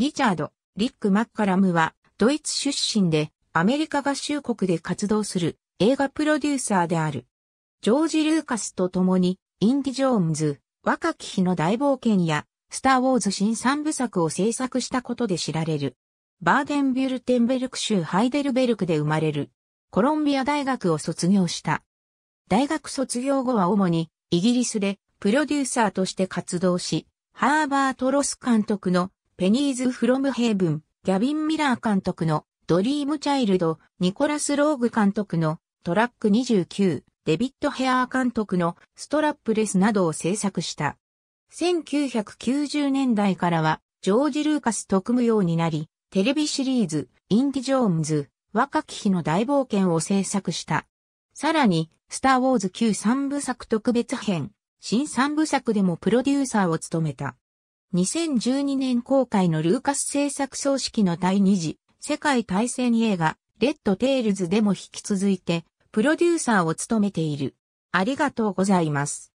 リチャード、リック・マッカラムは、ドイツ出身で、アメリカ合衆国で活動する映画プロデューサーである。ジョージ・ルーカスと共に、インディ・ジョーンズ、若き日の大冒険や、スター・ウォーズ新三部作を制作したことで知られる。バーデンビュルテンベルク州ハイデルベルクで生まれる。コロンビア大学を卒業した。大学卒業後は主にイギリスでプロデューサーとして活動し、ハーバートロス監督のペニーズ・フロム・ヘイブン、ギャビン・ミラー監督のドリーム・チャイルド、ニコラス・ローグ監督のトラック29、デビッド・ヘアー監督のストラップレスなどを制作した。1990年代からはジョージ・ルーカス特務用になり、テレビシリーズ、インディ・ジョーンズ、若き日の大冒険を制作した。さらに、スター・ウォーズ旧三部作特別編、新三部作でもプロデューサーを務めた。2012年公開のルーカス製作葬式の第2次世界大戦映画、レッドテールズでも引き続いて、プロデューサーを務めている。ありがとうございます。